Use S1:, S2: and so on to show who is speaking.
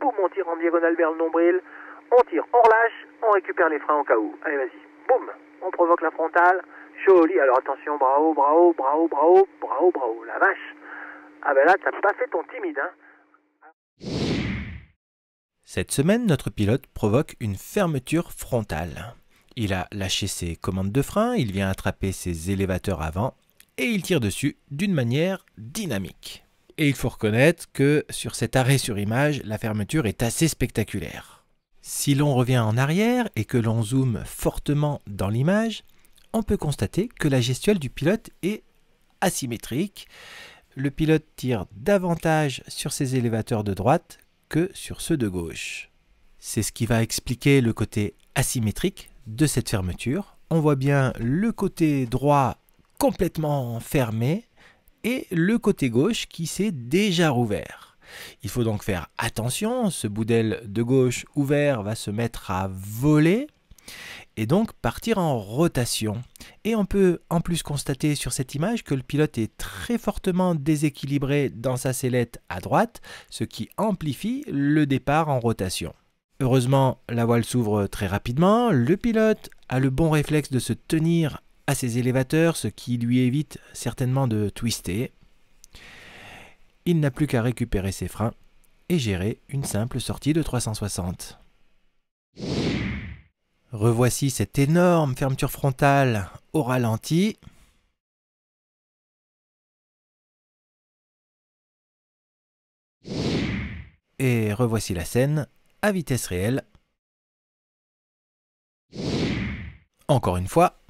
S1: boum, on tire en diagonale vers le nombril, on tire, on relâche, on récupère les freins en cas où. Allez, vas-y, boum, on provoque la frontale, joli. Alors attention, bravo, bravo, bravo, bravo, bravo, bravo, la vache. Ah ben là, t'as pas fait ton timide, hein.
S2: Cette semaine, notre pilote provoque une fermeture frontale. Il a lâché ses commandes de frein, il vient attraper ses élévateurs avant et il tire dessus d'une manière dynamique et il faut reconnaître que sur cet arrêt sur image, la fermeture est assez spectaculaire. Si l'on revient en arrière et que l'on zoome fortement dans l'image, on peut constater que la gestuelle du pilote est asymétrique. Le pilote tire davantage sur ses élévateurs de droite que sur ceux de gauche. C'est ce qui va expliquer le côté asymétrique de cette fermeture. On voit bien le côté droit complètement fermé et le côté gauche qui s'est déjà rouvert. Il faut donc faire attention, ce bout de gauche ouvert va se mettre à voler et donc partir en rotation. Et on peut en plus constater sur cette image que le pilote est très fortement déséquilibré dans sa sellette à droite, ce qui amplifie le départ en rotation. Heureusement, la voile s'ouvre très rapidement, le pilote a le bon réflexe de se tenir à ses élévateurs, ce qui lui évite certainement de twister. Il n'a plus qu'à récupérer ses freins et gérer une simple sortie de 360. Revoici cette énorme fermeture frontale au ralenti. Et revoici la scène à vitesse réelle.
S1: Encore une fois,